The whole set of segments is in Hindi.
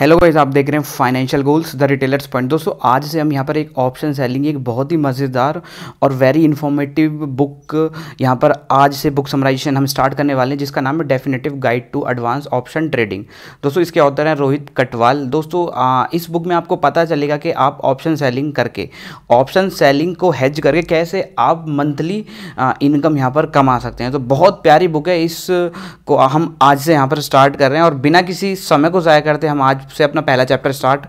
हेलो गाइज आप देख रहे हैं financial goals the retailers point दोस्तों आज से हम यहाँ पर एक ऑप्शन सेलिंग एक बहुत ही मज़ेदार और वेरी इन्फॉर्मेटिव बुक यहाँ पर आज से बुक समराइजेशन हम स्टार्ट करने वाले हैं जिसका नाम है definitive guide to advance option trading दोस्तों इसके ऑथर हैं रोहित कटवाल दोस्तों आ, इस बुक में आपको पता चलेगा कि आप ऑप्शन सेलिंग करके ऑप्शन सेलिंग को हैज करके कैसे आप मंथली इनकम यहाँ पर कमा सकते हैं तो बहुत प्यारी बुक है इस को हम आज से यहाँ पर स्टार्ट कर रहे हैं और बिना किसी समय को ज़ाया करते हम आज से अपना पहला चैप्टर स्टार्ट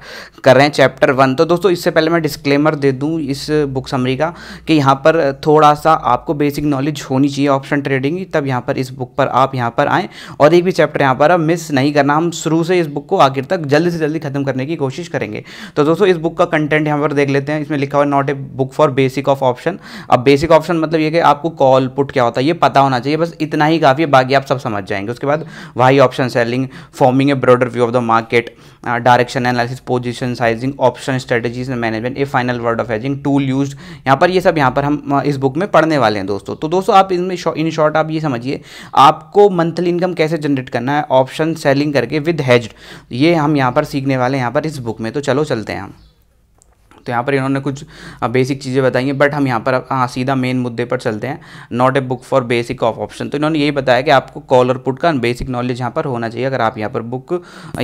कर रहे हैं चैप्टर वन तो दोस्तों इससे पहले मैं डिस्क्लेमर दे दूँ इस बुक समरी का कि यहाँ पर थोड़ा सा आपको बेसिक नॉलेज होनी चाहिए ऑप्शन ट्रेडिंग की तब यहाँ पर इस बुक पर आप यहाँ पर आएँ और एक भी चैप्टर यहाँ पर मिस नहीं करना हम शुरू से इस बुक को आखिर तक जल्दी से जल्दी खत्म करने की कोशिश करेंगे तो दोस्तों इस बुक का कंटेंट यहाँ पर देख लेते हैं इसमें लिखा हुआ not a book for basic of option अब बेसिक ऑप्शन मतलब ये कि आपको कॉल पुट क्या होता है ये पता होना चाहिए बस इतना ही काफ़ी है बाकी आप सब समझ जाएंगे उसके बाद why option selling forming a broader view of the market direction analysis position sizing option strategies and management a final word of hedging tool use यहाँ पर ये सब यहाँ पर हम uh, इस बुक में पढ़ने वाले हैं दोस्तों तो दोस्तों आप इनमें इन शॉर्ट आप ये समझिए आपको मंथली इनकम कैसे जनरेट करना है ऑप्शन सेलिंग करके विद हेज ये हम यहाँ पर सीखने वाले हैं यहाँ पर इस बुक में तो चलो चलते हैं हम तो यहाँ पर इन्होंने कुछ बेसिक चीज़ें बताई हैं बट हम यहाँ पर हाँ सीधा मेन मुद्दे पर चलते हैं not a book for basic of option तो इन्होंने यही बताया कि आपको कॉलर पुट का बेसिक नॉलेज यहाँ पर होना चाहिए अगर आप यहाँ पर बुक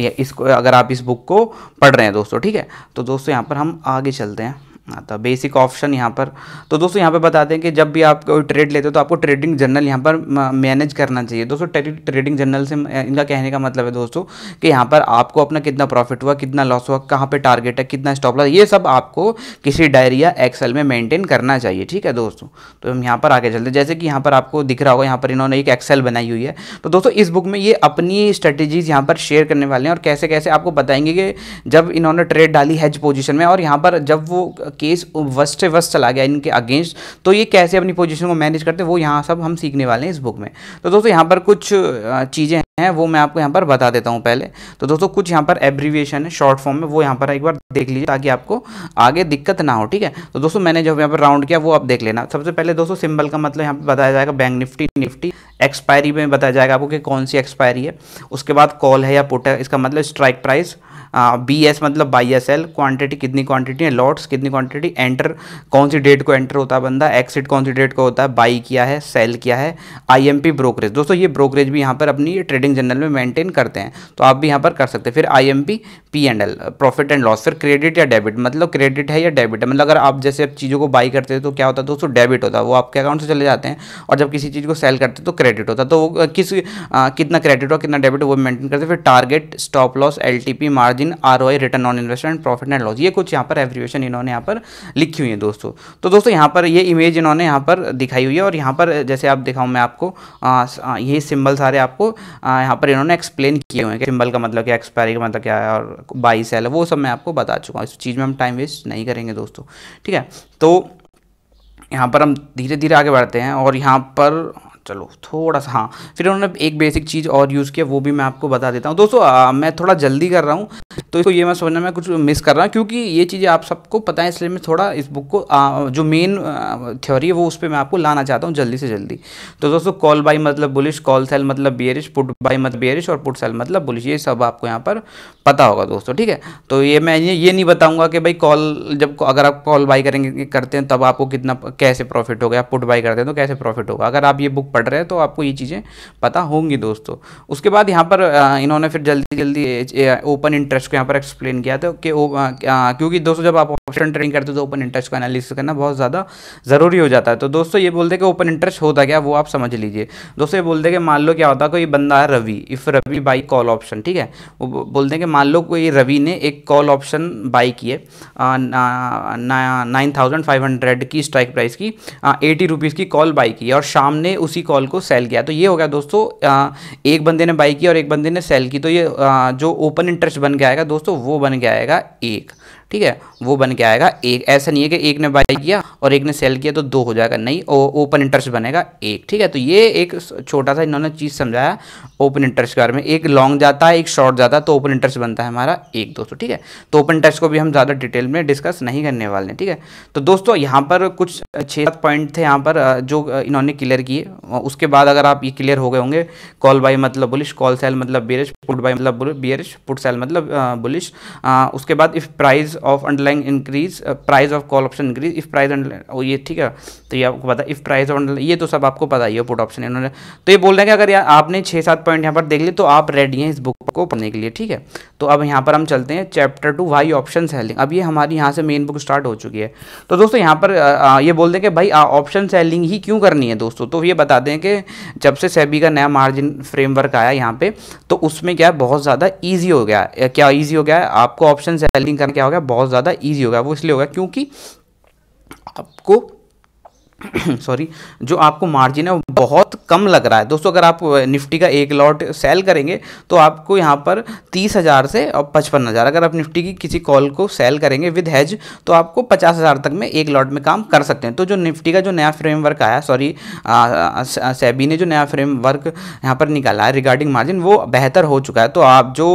या इसको अगर आप इस बुक को पढ़ रहे हैं दोस्तों ठीक है तो दोस्तों यहाँ पर हम आगे चलते हैं हाँ, तो बेसिक ऑप्शन यहाँ पर तो दोस्तों यहाँ पर बता दें कि जब भी आप कोई ट्रेड लेते हो तो आपको ट्रेडिंग जर्नल यहाँ पर मैनेज करना चाहिए दोस्तों ट्रेडिंग जर्नल से इनका कहने का मतलब है दोस्तों कि यहाँ पर आपको अपना कितना प्रॉफिट हुआ कितना लॉस हुआ कहाँ पर टारगेट है कितना स्टॉप लॉस ये सब आपको किसी डायरी या एक्सेल में मेंटेन करना चाहिए ठीक है दोस्तों तो हम यहाँ पर आगे चलते हैं जैसे कि यहाँ पर आपको दिख रहा होगा यहाँ पर इन्होंने एक एक्सेल बनाई हुई है तो दोस्तों इस बुक में ये अपनी स्ट्रेटेजीज़ यहाँ पर शेयर करने वाले हैं और कैसे कैसे आपको बताएंगे कि जब इन्होंने ट्रेड डाली हैज पोजिशन में और यहाँ पर जब वो केस वस्ट से चला गया इनके अगेंस्ट तो ये कैसे अपनी पोजीशन को मैनेज करते हैं वो यहाँ सब हम सीखने वाले हैं इस बुक में तो दोस्तों यहाँ पर कुछ चीज़ें हैं वो मैं आपको यहाँ पर बता देता हूँ पहले तो दोस्तों कुछ यहाँ पर एब्रीविएशन है शॉर्ट फॉर्म में वो यहाँ पर एक बार देख लीजिए ताकि आपको आगे दिक्कत ना हो ठीक है तो दोस्तों मैंने जब यहाँ पर राउंड किया वो आप देख लेना सबसे पहले दोस्तों सिंबल का मतलब यहाँ पर बताया जाएगा बैंक निफ्टी निफ्टी एक्सपायरी में बताया जाएगा आपको कि कौन सी एक्सपायरी है उसके बाद कॉल है या पुट है इसका मतलब स्ट्राइक प्राइस बी हाँ, एस मतलब बाई एस एल क्वान्टिटी कितनी क्वान्टिटी है लॉट्स कितनी क्वान्टिटी एंटर कौन सी डेट को एंटर होता है बंदा एक्सिट कौन सी डेट को होता है बाई किया है सेल किया है आई एम पी ब्रोकरेज दोस्तों ये ब्रोकरेज भी यहाँ पर अपनी ट्रेडिंग जनरल में मेंटेन करते हैं तो आप भी यहाँ पर कर सकते हैं फिर I M P P and L profit and loss फिर क्रेडिट या डेबिट मतलब क्रेडिट है या डेबिट है मतलब अगर आप जैसे चीज़ों को बाई करते हैं तो क्या होता है दोस्तों डेबिट होता है वो आपके अकाउंट से चले जाते हैं और जब किसी चीज़ को सेल करते हैं तो क्रेडिट होता है तो वो किस कितना क्रेडिट हो कितना डेबिट वो मेंटेन करते हैं फिर target stop loss L margin margin R return on investment profit and loss ये कुछ यहाँ पर एवरिएशन इन्होंने यहाँ पर लिखी हुई है दोस्तों तो दोस्तों यहाँ पर ये इमेज इन्होंने यहाँ पर दिखाई हुई है और यहाँ पर जैसे आप दिखाऊँ मैं आपको ये सिम्बल सारे आपको यहाँ पर इन्होंने एक्सप्लेन किए हुए हैं कि सिम्बल का मतलब क्या एक्सपायरी का मतलब क्या है और बाई सेल है वो सब मैं आपको बता चुका हूँ इस चीज़ में हम टाइम वेस्ट नहीं करेंगे दोस्तों ठीक है तो यहाँ पर हम धीरे धीरे आगे बढ़ते हैं और यहाँ पर चलो थोड़ा सा हाँ फिर उन्होंने एक बेसिक चीज़ और यूज़ किया वो भी मैं आपको बता देता हूँ दोस्तों आ, मैं थोड़ा जल्दी कर रहा हूँ तो इसको ये मैं समझना मैं कुछ मिस कर रहा हूँ क्योंकि ये चीज़ें आप सबको पता है इसलिए मैं थोड़ा इस बुक को आ, जो मेन थ्योरी है वो उस पर मैं आपको लाना चाहता हूँ जल्दी से जल्दी तो दोस्तों कॉल बाई मतलब बुलिश कॉल सेल मतलब बियरिश पुट बाई मतलब बियरिश और पुट सेल मतलब बुलिश ये सब आपको यहाँ पर पता होगा दोस्तों ठीक है तो ये मैं ये नहीं बताऊँगा कि भाई कॉल जब अगर आप कॉल बाई करेंगे करते हैं तब आपको कितना कैसे प्रॉफिट होगा आप पुट बाई करते हैं तो कैसे प्रॉफिट होगा अगर आप ये बुक पढ़ रहे हैं तो आपको ये चीज़ें पता होंगी दोस्तों उसके बाद यहाँ पर इन्होंने फिर जल्दी जल्दी ओपन इंटरेस्ट इंटरेस्ट को यहाँ पर एक्सप्लेन किया था तो कि क्योंकि दोस्तों जब आप ऑप्शन ट्रेडिंग करते हो तो ओपन इंटरेस्ट का एनालिसिस करना बहुत ज़्यादा ज़रूरी हो जाता है तो दोस्तों ये बोलते कि ओपन इंटरेस्ट होता क्या वो आप समझ लीजिए दोस्तों ये बोलते कि मान लो क्या होता कोई बंदा है Ravi if Ravi buy call option ठीक है वो बोलते हैं कि मान लो कोई रवि ने एक कॉल ऑप्शन बाई किए नाइन थाउजेंड फाइव हंड्रेड की स्ट्राइक प्राइस की एटी रुपीज़ की कॉल बाई की और शाम ने उसी कॉल को सेल किया तो ये हो गया दोस्तों एक बंदे ने बाई की और एक बंदे ने सेल की तो ये जो ओपन इंटरेस्ट बन गया आएगा दोस्तों वो बन के आएगा एक ठीक है वो बन के आएगा एक ऐसा नहीं है कि एक ने बाय किया और एक ने सेल किया तो दो हो जाएगा नहीं ओपन इंटरेस्ट बनेगा एक ठीक है तो ये एक छोटा सा इन्होंने चीज़ समझाया ओपन इंटरेस्ट के बारे में एक लॉन्ग जाता है एक शॉर्ट जाता है तो ओपन इंटरेस्ट बनता है हमारा एक दोस्तों ठीक है तो ओपन इंटरेस्ट को भी हम ज़्यादा डिटेल में डिस्कस नहीं करने वाले हैं ठीक है तो दोस्तों यहाँ पर कुछ छः सात पॉइंट थे यहाँ पर जो इन्होंने क्लियर किए उसके बाद अगर आप ये क्लियर हो गए होंगे कॉल बाई मतलब बुलिश कॉल सेल मतलब बियरिश पुट बाई मतलब बियरिश पुट सेल मतलब बुलिश उसके बाद if price of underline increase price of call option increase if price ये ठीक है तो ये आपको पता इफ प्राइस ऑफ ये तो सब आपको पता ही है पुट ऑप्शन इन्होंने तो ये बोल रहे हैं कि अगर आपने छः सात पॉइंट यहाँ पर देख लिए तो आप रेडी हैं इस बुक को पढ़ने के लिए ठीक है तो अब यहाँ पर हम चलते हैं chapter two why option selling अब ये हमारी यहाँ से मेन बुक स्टार्ट हो चुकी है तो दोस्तों यहाँ पर ये बोल दें कि भाई ऑप्शन सेलिंग ही क्यों करनी है दोस्तों तो ये बता दें कि जब से सेबी का नया मार्जिन फ्रेमवर्क आया यहाँ पे तो उसमें क्या बहुत ज़्यादा ईजी हो गया क्या ईजी हो गया आपको ऑप्शन सेलिंग करना क्या हो गया बहुत ज़्यादा ईजी होगा वो इसलिए होगा क्योंकि आपको सॉरी जो आपको मार्जिन है वो बहुत कम लग रहा है दोस्तों अगर आप निफ्टी का एक लॉट सेल करेंगे तो आपको यहाँ पर तीस हज़ार से और पचपन हज़ार अगर आप निफ्टी की किसी कॉल को सेल करेंगे विद हैज तो आपको पचास हज़ार तक में एक लॉट में काम कर सकते हैं तो जो निफ्टी का जो नया फ्रेमवर्क आया सॉरी सेबी ने जो नया फ्रेमवर्क यहाँ पर निकाला है रिगार्डिंग मार्जिन वो बेहतर हो चुका है तो आप जो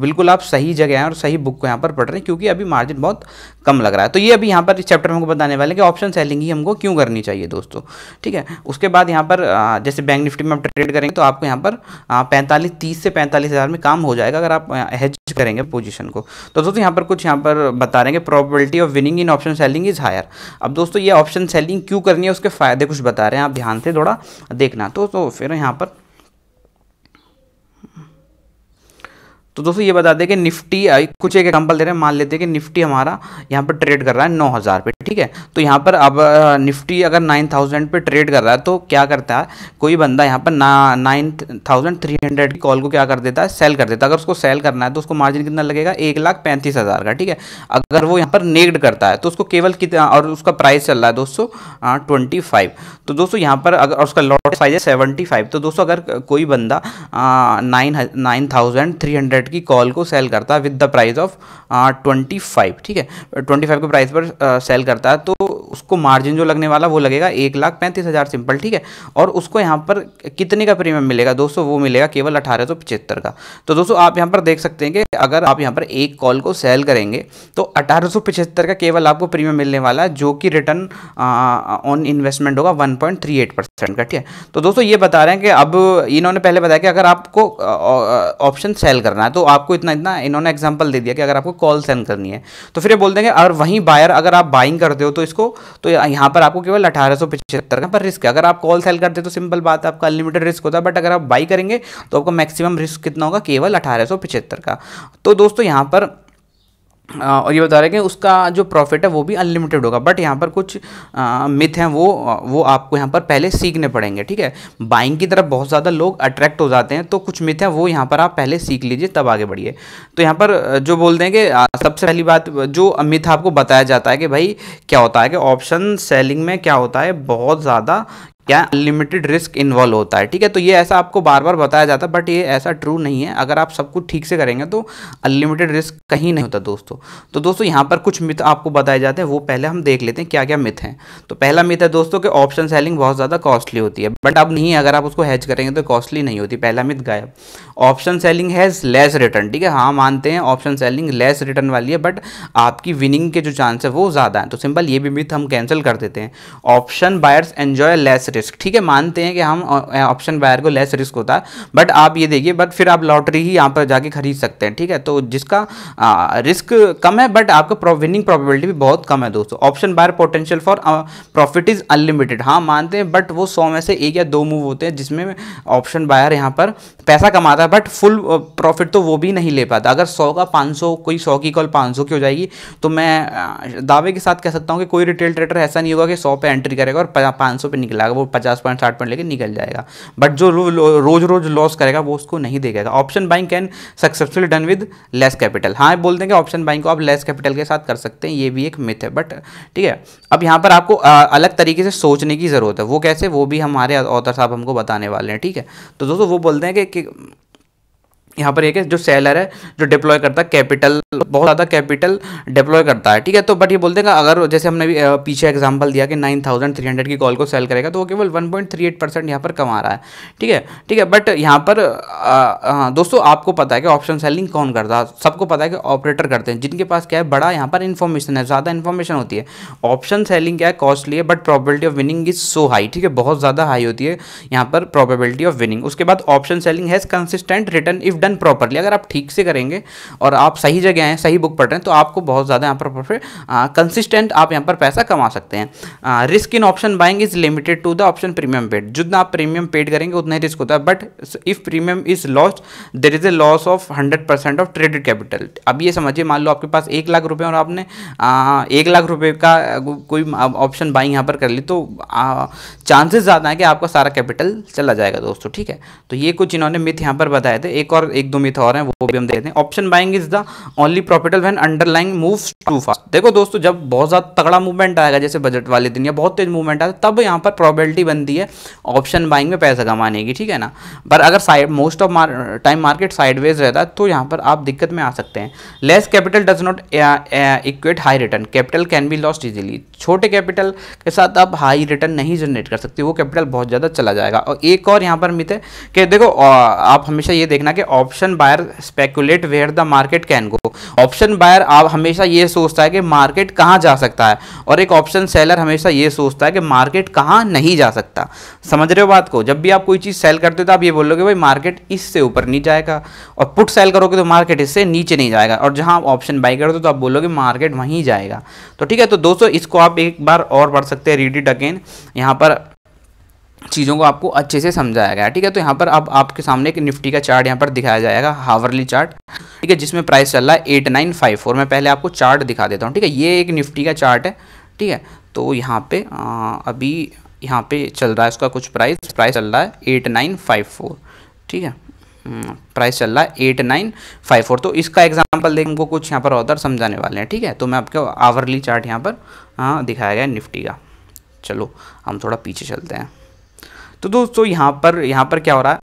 बिल्कुल आप सही जगह हैं और सही बुक को यहाँ पर पढ़ रहे हैं क्योंकि अभी मार्जिन बहुत कम लग रहा है तो ये अभी यहाँ पर इस चैप्टर में हमको बताने वाले कि ऑप्शन सेलिंग ही हमको क्यों करनी चाहिए दोस्तों ठीक है उसके बाद यहाँ पर जैसे बैंक निफ्टी में आप ट्रेड करेंगे तो आपको यहाँ पर पैंतालीस तीस से पैंतालीस हज़ार में काम हो जाएगा अगर आप हेज करेंगे पोजिशन को तो दोस्तों यहाँ पर कुछ यहाँ पर बता रहे हैं probability of winning in option selling is higher अब दोस्तों ये ऑप्शन सेलिंग क्यों करनी है उसके फ़ायदे कुछ बता रहे हैं आप ध्यान से थोड़ा देखना तो, तो फिर यहाँ पर तो दोस्तों ये बता दें कि निफ्टी कुछ एक एग्जांपल दे रहे हैं मान लेते हैं कि निफ्टी हमारा यहाँ पर ट्रेड कर रहा है नौ हज़ार पे ठीक है तो यहाँ पर अब निफ्टी अगर नाइन थाउजेंड पे ट्रेड कर रहा है तो क्या करता है कोई बंदा यहाँ पर ना नाइन थाउजेंड थ्री हंड्रेड की कॉल को क्या कर देता है सेल कर देता है अगर उसको सेल करना है तो उसको मार्जिन कितना लगेगा एक लाख पैंतीस हज़ार का ठीक है अगर वो यहाँ पर नेगड करता है तो उसको केवल कितना और उसका प्राइस चल रहा है दोस्तों ट्वेंटी फाइव तो दोस्तों यहाँ पर अगर उसका लॉट साइज है सेवेंटी फाइव तो दोस्तों अगर कोई बंदा nine nine thousand three hundred hundred की कॉल को सेल करता है with the price of twenty five ठीक है ट्वेंटी फाइव के प्राइस पर सेल करता है तो उसको मार्जिन जो लगने वाला वो लगेगा एक लाख पैंतीस हज़ार सिंपल ठीक है और उसको यहाँ पर कितने का प्रीमियम मिलेगा दोस्तों वो मिलेगा केवल अठारह सौ पचहत्तर का तो दोस्तों आप यहाँ पर देख सकते हैं कि अगर आप यहाँ पर एक कॉल को सेल करेंगे तो अठारह सौ का केवल आपको प्रीमियम मिलने वाला है जो कि रिटर्न ऑन इन्वेस्टमेंट होगा one point three eight percent का ठीक है तो दोस्तों ये बता रहे हैं कि अब इन्होंने पहले बताया कि अगर आपको ऑप्शन सेल करना है तो आपको इतना इतना इन्होंने एग्जाम्पल दे दिया कि अगर आपको कॉल सेल करनी है तो फिर ये बोल देंगे और वहीं बायर अगर आप बाइंग करते हो तो इसको तो यहाँ पर आपको केवल अठारह सौ पिछहत्तर का पर रिस्क है अगर आप कॉल सेल करते तो सिंपल बात है आपका अनलिमिटेड रिस्क होता है बट अगर आप बाई करेंगे तो आपका मैक्सिमम रिस्क कितना होगा केवल अठारह सौ का तो दोस्तों यहाँ पर और ये बता रहे हैं कि उसका जो प्रॉफिट है वो भी अनलिमिटेड होगा बट यहाँ पर कुछ मिथ हैं वो वो आपको यहाँ पर पहले सीखने पड़ेंगे ठीक है बाइंग की तरफ बहुत ज़्यादा लोग अट्रैक्ट हो जाते हैं तो कुछ मिथ हैं वो यहाँ पर आप पहले सीख लीजिए तब आगे बढ़िए तो यहाँ पर जो बोलते हैं कि सबसे पहली बात जो मिथ आपको बताया जाता है कि भाई क्या होता है कि ऑप्शन सेलिंग में क्या होता है बहुत ज़्यादा या अनलिमिटेड रिस्क इन्वॉल्व होता है ठीक है तो ये ऐसा आपको बार बार बताया जाता है बट ये ऐसा ट्रू नहीं है अगर आप सब कुछ ठीक से करेंगे तो अनलिमिटेड रिस्क कहीं नहीं होता दोस्तों तो दोस्तों यहाँ पर कुछ मिथ आपको बताए जाते हैं वो पहले हम देख लेते हैं क्या क्या मिथ हैं तो पहला मिथ है दोस्तों कि ऑप्शन सेलिंग बहुत ज़्यादा कॉस्टली होती है बट अब नहीं अगर आप उसको हैज करेंगे तो कॉस्टली नहीं होती पहला मिथ गायब option selling has less return ठीक है हाँ मानते हैं ऑप्शन सेलिंग लेस रिटर्न वाली है बट आपकी विनिंग के जो चांस है वो ज़्यादा है तो सिंपल ये भी मिथ हम कैंसिल कर देते हैं option buyers enjoy less risk ठीक है मानते हैं कि हम ऑप्शन बायर को लेस रिस्क होता है बट आप ये देखिए बट फिर आप लॉटरी ही यहाँ पर जाके खरीद सकते हैं ठीक है तो जिसका आ, रिस्क कम है बट आपका विनिंग प्रॉबिलिटी भी बहुत कम है दोस्तों option buyer potential for profit is unlimited हाँ मानते हैं बट वो सौ में से एक या दो मूव होते हैं जिसमें ऑप्शन बायर यहाँ पर पैसा कमाता है बट फुल प्रॉफिट तो वो भी नहीं ले पाता अगर सौ का पाँच कोई सौ की कॉल पाँच की हो जाएगी तो मैं दावे के साथ कह सकता हूँ कि कोई रिटेल ट्रेडर ऐसा नहीं होगा कि सौ पे एंट्री करेगा और पाँच सौ पे निकलाएगा वो वो पचास पॉइंट साठ पॉइंट लेके निकल जाएगा बट जो रोज रोज लॉस करेगा वो उसको नहीं देखेगा option buying can successful done with less capital हाँ बोल देंगे ऑप्शन बाइंग को आप लेस कैपिटल के साथ कर सकते हैं ये भी एक मिथ है बट ठीक है अब यहाँ पर आपको अलग तरीके से सोचने की ज़रूरत है वो कैसे वो भी हमारे ऑथर साहब हमको बताने वाले हैं ठीक है तो दोस्तों वो बोलते हैं कि यहाँ पर एक है जो सेलर है जो डिप्लॉय करता है कैपिटल बहुत ज़्यादा कैपिटल डिप्लॉय करता है ठीक है तो बट ये बोलते हैं अगर जैसे हमने भी पीछे एग्जांपल दिया कि 9300 की कॉल को सेल करेगा तो वो केवल 1.38 परसेंट यहाँ पर कमा रहा है ठीक है ठीक है बट यहाँ पर दोस्तों आपको पता है कि ऑप्शन सेलिंग कौन करता है सबको पता है कि ऑपरेटर करते हैं जिनके पास क्या है बड़ा यहाँ पर इन्फॉर्मेशन है ज़्यादा इन्फॉर्मेशन होती है ऑप्शन सेलिंग क्या है कॉस्टली है but probability of winning is so high ठीक है बहुत ज़्यादा हाई होती है यहाँ पर प्रॉबिलिटी ऑफ विनिंग उसके बाद option selling has consistent return if done properly अगर आप ठीक से करेंगे और आप सही जगह हैं सही बुक पढ़ रहे हैं तो आपको बहुत ज़्यादा यहाँ पर प्रॉफिट कंसिस्टेंट आप यहाँ पर पैसा कमा सकते हैं risk in option buying is limited to the option premium paid जितना आप प्रीमियम पेड करेंगे उतना ही रिस्क होता है but if premium is lost there is a loss of hundred percent of traded capital अब ये समझिए मान लो आपके पास एक लाख रुपये और आपने एक लाख रुपये का कोई ऑप्शन बाइंग यहाँ पर कर ली तो चांसेस ज़्यादा है कि आपका सारा कैपिटल चला जाएगा दोस्तों ठीक है तो ये कुछ इन्होंने मिथ यहाँ पर बताए थे एक और एक दो मिथ और हैं वो भी हम देखते हैं option buying is the only profitable when underlying moves too fast देखो दोस्तों जब बहुत ज़्यादा तगड़ा मूवमेंट आएगा जैसे बजट वाले दिन या बहुत तेज मूवमेंट आता तब यहाँ पर प्रॉबिलिटी बनती है ऑप्शन बाइंग में पैसा कमाने की ठीक है ना पर अगर side most of time market sideways रहता है तो यहाँ पर आप दिक्कत में आ सकते हैं less capital does not equate high return capital can be lost easily छोटे कैपिटल के साथ आप हाई रिटर्न नहीं जनरेट कर सकते वो कैपिटल बहुत ज़्यादा चला जाएगा और एक और यहाँ पर मित है कि देखो uh, आप हमेशा ये देखना कि option buyer speculate where the market can go option buyer आप हमेशा ये सोचता है कि मार्केट कहाँ जा सकता है और एक ऑप्शन सेलर हमेशा ये सोचता है कि मार्केट कहाँ नहीं जा सकता समझ रहे हो बात को जब भी आप कोई चीज़ सेल करते हो तो आप ये बोलोगे भाई मार्केट इससे ऊपर नहीं जाएगा और पुट सेल करोगे तो मार्केट इससे नीचे नहीं जाएगा और जहाँ आप ऑप्शन बाई करते हो तो आप बोलोगे मार्केट वहीं जाएगा तो ठीक है तो दोस्तों इसको आप एक बार और पढ़ सकते हैं रीड इट अगेन यहाँ पर चीज़ों को आपको अच्छे से समझाया गया ठीक है तो यहाँ पर अब आप, आपके सामने एक निफ्टी का चार्ट यहाँ पर दिखाया जाएगा हावरली चार्ट ठीक है जिसमें प्राइस चल रहा है एट नाइन फाइव फोर मैं पहले आपको चार्ट दिखा देता हूँ ठीक है ये एक निफ्टी का चार्ट है ठीक है तो यहाँ पे आ, अभी यहाँ पे चल रहा है उसका कुछ प्राइस प्राइस चल रहा है एट नाइन फाइव फोर ठीक है प्राइस हम्म, चल रहा है एट नाइन फाइव फोर तो इसका एग्जाम्पल देखो कुछ यहाँ पर ऑर्डर समझाने वाले हैं ठीक है तो मैं आपको आवरली चार्ट यहाँ पर आ, हाँ, दिखाया गया निफ्टी का चलो हम थोड़ा पीछे चलते हैं तो दोस्तों यहाँ पर यहाँ पर क्या हो रहा है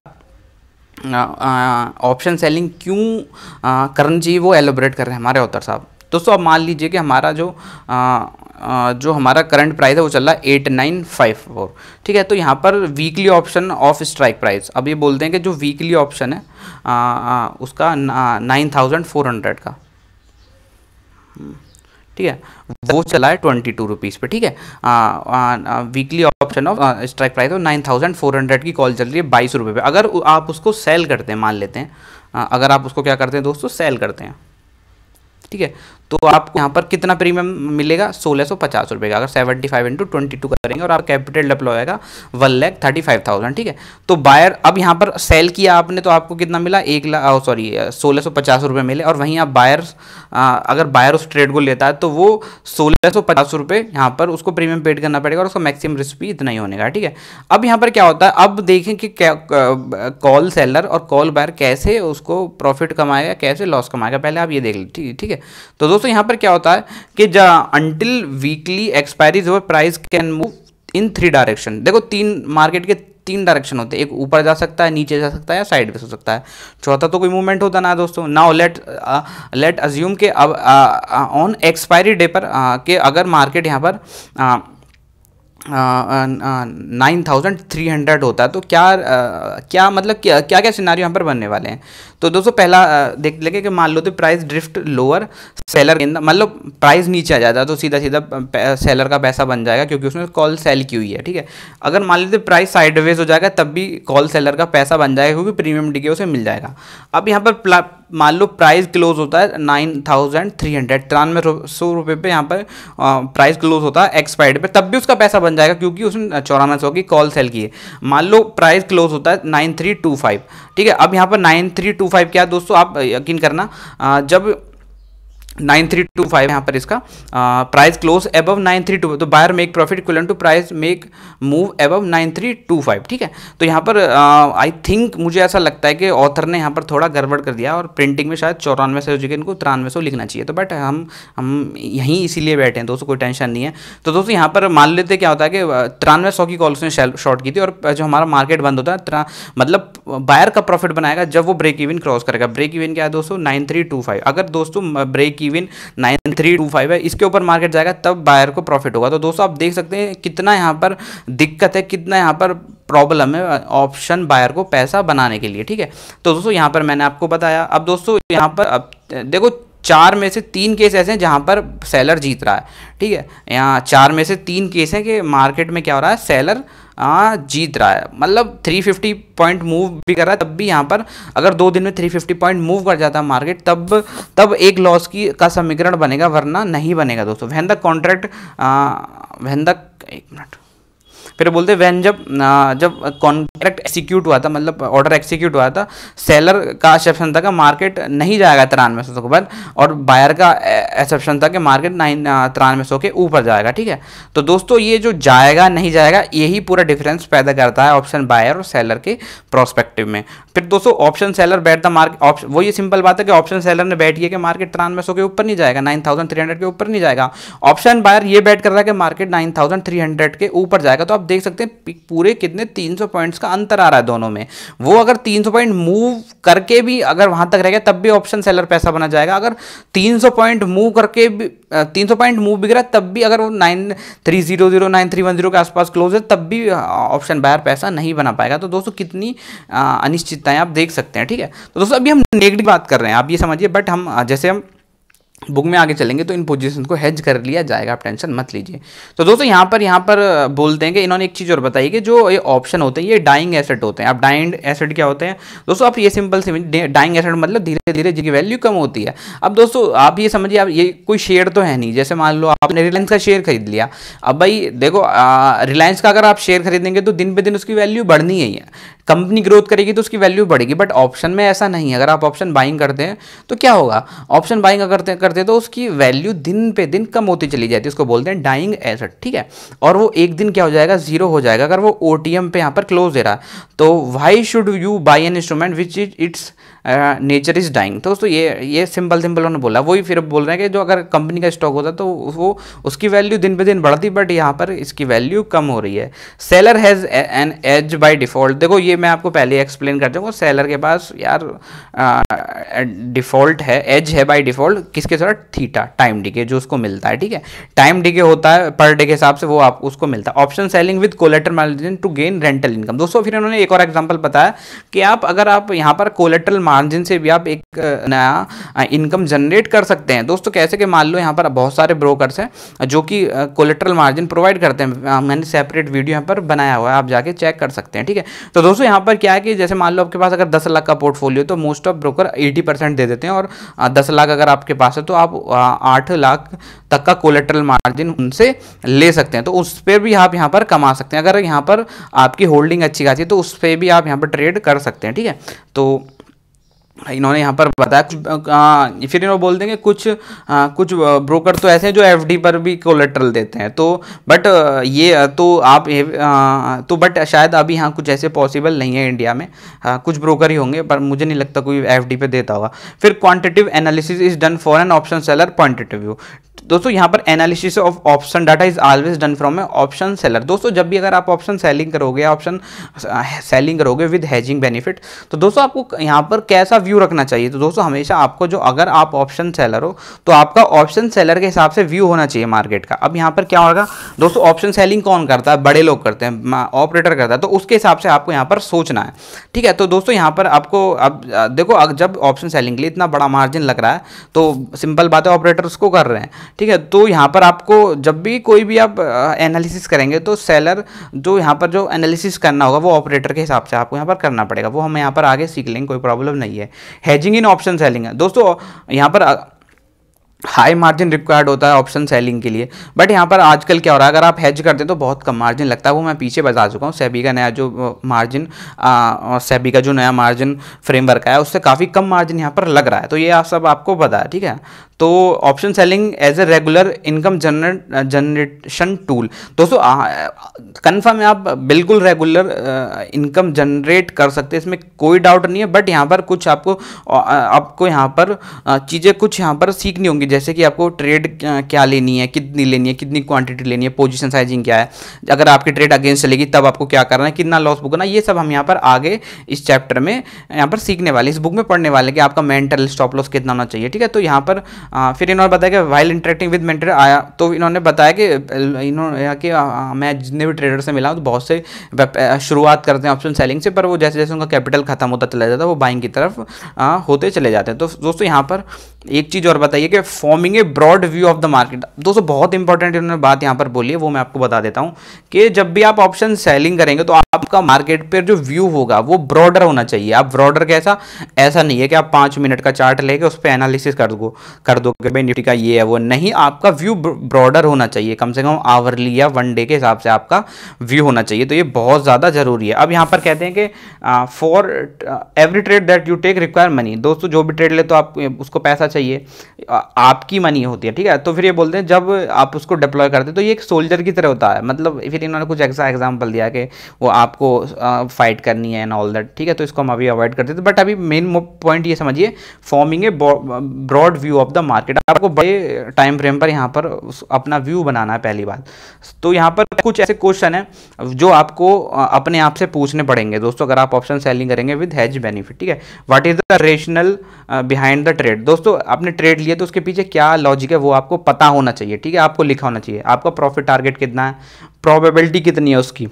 ऑप्शन सेलिंग क्यों करण जी वो एलोबरेट कर रहे हैं हमारे ऑथर साहब दोस्तों अब मान लीजिए कि हमारा जो आ, आ, जो हमारा करंट प्राइस है वो चल रहा है एट नाइन फाइव फोर ठीक है तो यहाँ पर weekly option of strike price अब ये बोलते हैं कि जो वीकली ऑप्शन है आ, आ, उसका नाइन थाउजेंड फोर हंड्रेड का ठीक है वो चला है ट्वेंटी टू रुपीज़ पर ठीक है आ, आ, आ, weekly option of strike price nine thousand four hundred की कॉल चल रही है बाईस रुपये पर अगर आप उसको सेल करते हैं मान लेते हैं अगर आप उसको क्या करते हैं दोस्तों सेल करते हैं ठीक है तो आपको यहाँ पर कितना प्रीमियम मिलेगा सोलह सौ पचास रुपये का अगर seventy five into twenty two करेंगे और आप कैपिटल डिप्लॉय होएगा one lakh thirty five thousand ठीक है तो बायर अब यहाँ पर सेल किया आपने तो आपको कितना मिला एक लाख सॉरी सोलह सौ पचास रुपये मिले और वहीं आप बायर आ, अगर बायर उस ट्रेड को लेता है तो वो सोलह सौ पचास रुपये यहाँ पर उसको प्रीमियम पेड करना पड़ेगा और उसका मैक्सिमम रिस्क भी इतना ही होने का ठीक है अब यहाँ पर क्या होता है अब देखें कि कॉल सेलर और कॉल बायर कैसे उसको प्रॉफिट कमाएगा कैसे लॉस कमाएगा पहले आप ये देख लीजिए ठीक है तो दोस्तों यहाँ पर क्या होता है कि until weekly expiry price can move in three direction देखो तीन मार्केट के तीन डायरेक्शन होते हैं एक ऊपर जा सकता है नीचे जा सकता है या साइड हो सकता है चौथा तो कोई मूवमेंट होता ना दोस्तों नाउ लेट लेट अज्यूम के अब ऑन एक्सपायरी डे पर आ, uh, के अगर मार्केट यहाँ पर आ, नाइन थाउजेंड थ्री हंड्रेड होता है तो क्या आ, uh, क्या मतलब क्या क्या, सिनारी यहाँ पर बनने वाले हैं तो दोस्तों पहला देख लेंगे कि मान लो तो प्राइस ड्रिफ्ट लोअर सेलर के मान लो प्राइस नीचे आ जाता है तो सीधा सीधा सेलर का पैसा बन जाएगा क्योंकि उसने कॉल सेल की हुई है ठीक है अगर मान लेते प्राइस साइडवेज हो जाएगा तब भी कॉल सेलर का पैसा बन जाएगा क्योंकि प्रीमियम डिगे उसे मिल जाएगा अब यहाँ पर मान लो प्राइस क्लोज होता है नाइन थाउजेंड थ्री हंड्रेड तिरानवे सौ रुपये पे यहाँ पर प्राइस क्लोज होता है एक्सपायर्ड पे तब भी उसका पैसा बन जाएगा क्योंकि उसने चौरानवे सौ की कॉल सेल की है मान लो प्राइस क्लोज होता है नाइन थ्री टू फाइव ठीक है अब यहाँ पर nine three two two five क्या दोस्तों आप यकीन करना जब नाइन थ्री टू फाइव यहाँ पर इसका price close above nine three two तो buyer make profit equal to price make move above nine three two five ठीक है तो यहाँ पर आई uh, थिंक मुझे ऐसा लगता है कि ऑथर ने यहाँ पर थोड़ा गड़बड़ कर दिया और प्रिंटिंग में शायद चौरानवे सौ जगह इनको तिरानवे सौ लिखना चाहिए तो बट हम हम यहीं इसीलिए बैठे हैं दोस्तों कोई टेंशन नहीं है तो दोस्तों यहाँ पर मान लेते क्या होता है कि तिरानवे सौ की कॉल उसने शॉर्ट की थी और जो हमारा मार्केट बंद होता है मतलब बायर का प्रॉफिट बनाएगा जब वो ब्रेक इवन क्रॉस करेगा ब्रेक इवन क्या है दोस्तों नाइन थ्री टू फाइव अगर दोस्तों break even nine three two five है इसके ऊपर मार्केट जाएगा तब बायर को प्रॉफिट होगा तो दोस्तों आप देख सकते हैं कितना यहाँ पर दिक्कत है कितना यहाँ पर प्रॉब्लम है ऑप्शन बायर को पैसा बनाने के लिए ठीक है तो दोस्तों यहाँ पर मैंने आपको बताया अब दोस्तों यहाँ पर अब देखो चार में से तीन केस ऐसे हैं जहाँ पर सेलर जीत रहा है ठीक है यहाँ चार में से तीन केस हैं कि मार्केट में क्या हो रहा है सेलर आ, जीत रहा है मतलब 350 पॉइंट मूव भी कर रहा है तब भी यहाँ पर अगर दो दिन में 350 पॉइंट मूव कर जाता है मार्केट तब तब एक लॉस की का समीकरण बनेगा वरना नहीं बनेगा दोस्तों when the contract when the एक मिनट फिर बोलते वैन जब जब कॉन्ट्रैक्ट एक्सिक्यूट हुआ था मतलब ऑर्डर एक्सिक्यूट हुआ था सेलर का एक्सेप्शन था कि मार्केट नहीं जाएगा तिरानवे सौ के बाद और बायर का एक्सेप्शन था कि मार्केट नाइन तिरानवे सौ के ऊपर जाएगा ठीक है तो दोस्तों ये जो जाएगा नहीं जाएगा यही पूरा डिफरेंस पैदा करता है ऑप्शन बायर और सेलर के प्रोस्पेक्टिव में फिर दोस्तों option seller beat the market option वो ये सिंपल बात है कि ऑप्शन सेलर ने बैठ किया कि मार्केट तिरानवे सौ के ऊपर नहीं जाएगा नाइन थाउजेंड थ्री हंड्रेड के ऊपर नहीं जाएगा ऑप्शन बायर ये बैठ कर रहा है कि market nine thousand three hundred के ऊपर जाएगा तो आप देख सकते हैं पूरे कितने 300 पॉइंट्स का अंतर आ रहा है दोनों में वो अगर 300 पॉइंट मूव करके भी अगर वहां तक रह गया तब भी ऑप्शन सेलर पैसा बना जाएगा अगर 300 पॉइंट मूव करके भी तीन सौ पॉइंट मूव भी गिरा तब भी अगर वो nine three zero zero nine three one zero के आसपास क्लोज है तब भी ऑप्शन बाहर पैसा नहीं बना पाएगा तो दोस्तों कितनी अनिश्चितताएं आप देख सकते हैं ठीक है तो दोस्तों अभी हम नेगेटिव बात कर रहे हैं आप ये समझिए बट हम जैसे हम बुक में आगे चलेंगे तो इन पोजीशन को हेज कर लिया जाएगा आप टेंशन मत लीजिए तो दोस्तों यहाँ पर यहाँ पर बोल देंगे इन्होंने एक चीज़ और बताई कि जो ये ऑप्शन होते हैं ये डाइंग एसेट होते हैं आप डाइंग एसेट क्या होते हैं दोस्तों आप ये सिंपल से डाइंग एसेट मतलब धीरे धीरे जिनकी वैल्यू कम होती है अब दोस्तों आप ये समझिए आप ये कोई शेयर तो है नहीं जैसे मान लो आपने रिलायंस का शेयर खरीद लिया अब भाई देखो रिलायंस का अगर आप शेयर खरीदेंगे तो दिन पे दिन उसकी वैल्यू बढ़नी ही है कंपनी ग्रोथ करेगी तो उसकी वैल्यू बढ़ेगी बट ऑप्शन में ऐसा नहीं है अगर आप ऑप्शन बाइंग करते हैं तो क्या होगा ऑप्शन बाइंग करते करते तो उसकी वैल्यू दिन पे दिन कम होती चली जाती है उसको बोलते हैं डाइंग एसेट ठीक है और वो एक दिन क्या हो जाएगा जीरो हो जाएगा अगर वो ओ पे यहाँ पर क्लोज दे रहा है तो why should you buy an instrument which is its nature is dying तो दोस्तों ये ये सिंपल सिंपल उन्होंने बोला वही फिर बोल रहे हैं कि जो अगर कंपनी का स्टॉक होता तो वो उसकी वैल्यू दिन ब दिन बढ़ती बट यहाँ पर इसकी वैल्यू कम हो रही है seller has an edge by default देखो ये मैं आपको पहले एक्सप्लेन कर दूँगा सेलर के पास यार डिफ़ॉल्ट है एज है बाई डिफ़ॉल्ट किसके सर थीटा टाइम डिके जो उसको मिलता है ठीक है टाइम डिके होता है पर डे के हिसाब से वो आप उसको मिलता है option selling with collateral margin to gain rental income दोस्तों फिर उन्होंने एक और एग्जाम्पल बताया कि आप अगर आप यहाँ पर कोलेटरल मार्जिन से भी आप एक नया इनकम जनरेट कर सकते हैं दोस्तों कैसे कि मान लो यहाँ पर बहुत सारे ब्रोकर्स हैं जो कि कोलेट्रल मार्जिन प्रोवाइड करते हैं मैंने सेपरेट वीडियो यहाँ पर बनाया हुआ है आप जाके चेक कर सकते हैं ठीक है तो दोस्तों यहाँ पर क्या है कि जैसे मान लो आपके पास अगर दस लाख का पोर्टफोलियो तो most of broker eighty percent दे देते हैं और दस लाख अगर आपके पास है तो आप आठ लाख तक का कोलेट्रल मार्जिन उनसे ले सकते हैं तो उस पर भी आप यहाँ पर कमा सकते हैं अगर यहाँ पर आपकी होल्डिंग अच्छी खासी है तो उस पर भी आप यहाँ पर ट्रेड कर सकते हैं ठीक है तो इन्होंने यहाँ पर बताया कुछ हाँ, फिर इन्होंने बोल देंगे कुछ आ, हाँ, कुछ ब्रोकर तो ऐसे हैं जो एफडी पर भी कोलेट्रल देते हैं तो बट ये तो आप आ, तो बट शायद अभी यहाँ कुछ ऐसे पॉसिबल नहीं है इंडिया में आ, हाँ, कुछ ब्रोकर ही होंगे पर मुझे नहीं लगता कोई एफडी पे देता होगा फिर quantitative analysis is done for an option seller quantitative view दोस्तों यहाँ पर analysis of option data is always done from a option seller दोस्तों जब भी अगर आप ऑप्शन सेलिंग करोगे ऑप्शन सेलिंग uh, करोगे विद हैजिंग बेनिफिट तो दोस्तों आपको यहाँ पर कैसा व्यू रखना चाहिए तो दोस्तों हमेशा आपको जो अगर आप ऑप्शन सेलर हो तो आपका ऑप्शन सेलर के हिसाब से व्यू होना चाहिए मार्केट का अब यहाँ पर क्या होगा दोस्तों ऑप्शन सेलिंग कौन करता है बड़े लोग करते हैं ऑपरेटर करता है तो उसके हिसाब से आपको यहाँ पर सोचना है ठीक है तो दोस्तों यहाँ पर आपको अब देखो जब ऑप्शन सेलिंग के लिए इतना बड़ा मार्जिन लग रहा है तो सिंपल बात है ऑपरेटर उसको कर रहे हैं ठीक है तो यहाँ पर आपको जब भी कोई भी आप एनालिसिस करेंगे तो सेलर जो यहाँ पर जो एनालिसिस करना होगा वो ऑपरेटर के हिसाब से आपको यहाँ पर करना पड़ेगा वो हम यहाँ पर आगे सीख लेंगे कोई प्रॉब्लम नहीं है हैजिंग इन ऑप्शन सेलिंग है दोस्तों यहाँ पर हाई मार्जिन रिक्वायर्ड होता है ऑप्शन सेलिंग के लिए बट यहाँ पर आजकल क्या हो रहा है अगर आप हैज करते हैं तो बहुत कम मार्जिन लगता है वो मैं पीछे बता चुका हूँ सेबी का नया जो मार्जिन सेबी का जो नया मार्जिन फ्रेमवर्क आया उससे काफ़ी कम मार्जिन यहाँ पर लग रहा है तो ये आप सब आपको पता है ठीक है तो option selling as a regular income generate generation tool दोस्तों कन्फर्म है आप बिल्कुल रेगुलर इनकम जनरेट कर सकते हैं इसमें कोई डाउट नहीं है बट यहाँ पर कुछ आपको आ, आपको यहाँ पर चीज़ें कुछ यहाँ पर सीखनी होंगी जैसे कि आपको ट्रेड क्या लेनी है कितनी लेनी है कितनी क्वांटिटी लेनी है पोजीशन साइजिंग क्या है अगर आपकी ट्रेड अगेंस्ट चलेगी तब आपको क्या करना है कितना लॉस बुक करना ये सब हम यहाँ पर आगे इस चैप्टर में यहाँ पर सीखने वाले इस बुक में पढ़ने वाले कि आपका मेंटल स्टॉप लॉस कितना होना चाहिए ठीक है तो यहाँ पर आ, फिर इन्होंने बताया कि वाइल इंटरेक्टिंग विद मेंटर आया तो इन्होंने बताया कि इन्होंने मैं जितने भी ट्रेडर से मिला हूँ तो बहुत से शुरुआत करते हैं ऑप्शन सेलिंग से पर वो जैसे जैसे उनका कैपिटल खत्म होता चला जाता है वो बाइंग की तरफ होते चले जाते हैं तो दोस्तों यहाँ पर एक चीज़ और बताइए कि forming a broad view of the market दोस्तों बहुत इंपॉर्टेंट इन्होंने बात यहां पर बोली है वो मैं आपको बता देता हूं कि जब भी आप ऑप्शन सेलिंग करेंगे तो आपका मार्केट पर जो व्यू होगा वो ब्रॉडर होना चाहिए आप ब्रॉडर कैसा ऐसा नहीं है कि आप पाँच मिनट का चार्ट लेके उस पर एनालिसिस कर दो कर दो कि भाई निफ्टी का ये है वो नहीं आपका व्यू ब्रॉडर होना चाहिए कम से कम आवरली या वन डे के हिसाब से आपका व्यू होना चाहिए तो ये बहुत ज़्यादा ज़रूरी है अब यहां पर कहते हैं कि for every trade that you take require money दोस्तों जो भी ट्रेड ले तो आप उसको पैसा चाहिए आ, आपकी मनी होती है ठीक है तो फिर ये बोलते हैं जब आप उसको डिप्लॉय करते हैं तो ये एक सोल्जर की तरह होता है मतलब फिर इन्होंने कुछ ऐसा एग्जाम्पल दिया कि वो आपको फाइट करनी है एंड ऑल दैट ठीक है तो इसको हम अभी अवॉइड करते थे बट अभी मेन पॉइंट ये समझिए forming a broad view of the market आपको बड़े टाइम फ्रेम पर यहाँ पर अपना व्यू बनाना है पहली बात तो यहाँ पर कुछ ऐसे क्वेश्चन हैं जो आपको अपने आप से पूछने पड़ेंगे दोस्तों अगर आप ऑप्शन सेलिंग करेंगे विद हैज बेनिफिट ठीक है what is the rational behind the trade दोस्तों आपने ट्रेड लिया तो उसके पीछे लीजिए क्या लॉजिक है वो आपको पता होना चाहिए ठीक है आपको लिखा होना चाहिए आपका प्रॉफिट टारगेट कितना है प्रोबेबिलिटी कितनी है उसकी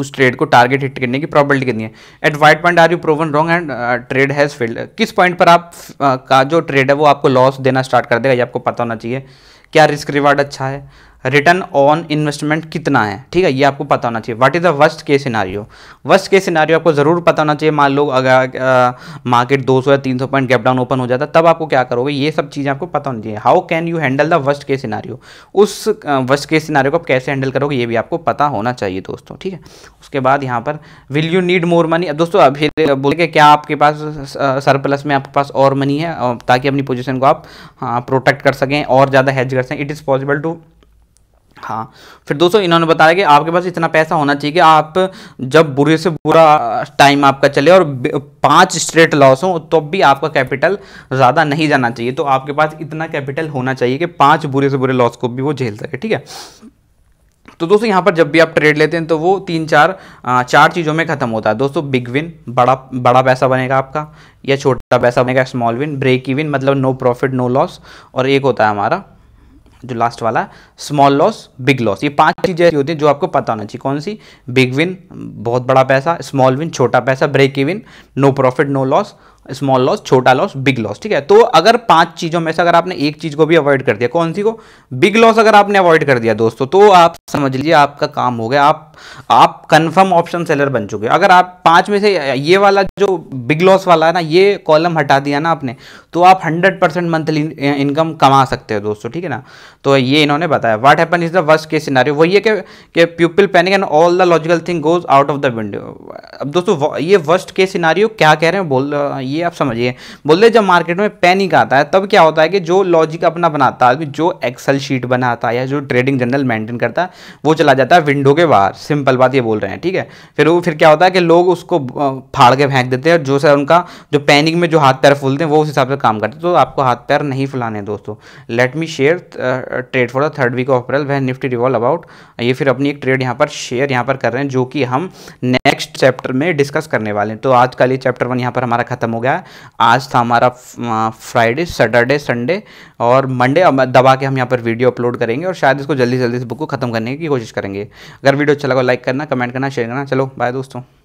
उस ट्रेड को टारगेट हिट करने की प्रॉबिलिटी कितनी है at what point are you proven wrong and trade has failed किस पॉइंट पर आप uh, का जो ट्रेड है वो आपको लॉस देना स्टार्ट कर देगा ये आपको पता होना चाहिए क्या रिस्क रिवार्ड अच्छा है रिटर्न ऑन इन्वेस्टमेंट कितना है ठीक है ये आपको पता होना चाहिए what is the worst case scenario worst case scenario आपको ज़रूर पता होना चाहिए मान लो अगर मार्केट 200 या 300 पॉइंट गैप डाउन ओपन हो जाता तब आपको क्या करोगे ये सब चीज़ें आपको पता होनी चाहिए how can you handle the worst case scenario उस वर्स्ट केस सिनारियो को आप कैसे हैंडल करोगे ये भी आपको पता होना चाहिए दोस्तों ठीक है उसके बाद यहाँ पर will you need more money दोस्तों अभी बोले कि क्या आपके पास सरप्लस में आपके पास और मनी है ताकि अपनी पोजिशन को आप प्रोटेक्ट हाँ, कर सकें और ज़्यादा हैज कर सकें इट इज़ पॉसिबल टू हाँ फिर दोस्तों इन्होंने बताया कि आपके पास इतना पैसा होना चाहिए कि आप जब बुरे से बुरा टाइम आपका चले और पांच स्ट्रेट लॉस हो तो भी आपका कैपिटल ज़्यादा नहीं जाना चाहिए तो आपके पास इतना कैपिटल होना चाहिए कि पांच बुरे से बुरे लॉस को भी वो झेल सके ठीक है तो दोस्तों यहाँ पर जब भी आप ट्रेड लेते हैं तो वो तीन चार चार चीज़ों में ख़त्म होता है दोस्तों बिग विन बड़ा बड़ा पैसा बनेगा आपका या छोटा पैसा बनेगा स्मॉल विन ब्रेक इवन मतलब नो प्रॉफिट नो लॉस और एक होता है हमारा जो लास्ट वाला स्मॉल लॉस बिग लॉस ये पांच चीज़ें ऐसी होती हैं जो आपको पता होना चाहिए कौन सी बिग विन बहुत बड़ा पैसा स्मॉल विन छोटा पैसा break even no profit no loss small loss छोटा लॉस बिग लॉस ठीक है तो अगर पांच चीज़ों में से अगर आपने एक चीज़ को भी अवॉइड कर दिया कौन सी को बिग लॉस अगर आपने अवॉइड कर दिया दोस्तों तो आप समझ लीजिए आपका काम हो गया आप आप कंफर्म ऑप्शन सेलर बन चुके अगर आप पांच में से ये वाला जो बिग लॉस वाला है ना ये कॉलम हटा दिया ना आपने तो आप हंड्रेड परसेंट मंथली इनकम कमा सकते हो दोस्तों ठीक है ना तो ये इन्होंने बताया what happen is the worst case scenario वही है कि people panic and all the logical thing goes out of the window अब दोस्तों ये वर्स्ट केस सिनारियो क्या कह रहे हैं बोल ये ये आप समझिए बोलते जब मार्केट में पैनिक आता है तब क्या होता है कि जो लॉजिक अपना बनाता है जो एक्सेल शीट बनाता है या जो ट्रेडिंग जनरल मेंटेन करता है वो चला जाता है विंडो के बाहर सिंपल बात ये बोल रहे हैं ठीक है फिर वो फिर क्या होता है कि लोग उसको फाड़ के फेंक देते हैं और जो सर उनका जो पैनिक में जो हाथ पैर फूलते हैं वो उस हिसाब से काम करते हैं तो आपको हाथ पैर नहीं फुलाने दोस्तों let me share trade for the third week of April वह निफ्टी रिवॉल्व अबाउट ये फिर अपनी एक ट्रेड यहाँ पर शेयर यहाँ पर कर रहे हैं जो कि हम नेक्स्ट चैप्टर में डिस्कस करने वाले हैं तो आज का ये चैप्टर वन यहाँ पर हमारा खत्म हो गया आज था हमारा फ्राइडे सैटरडे संडे और मंडे दबा के हम यहाँ पर वीडियो अपलोड करेंगे और शायद इसको जल्दी जल्दी इस बुक को खत्म करने की कोशिश करेंगे अगर वीडियो अच्छा लगा लाइक करना कमेंट करना शेयर करना चलो बाय दोस्तों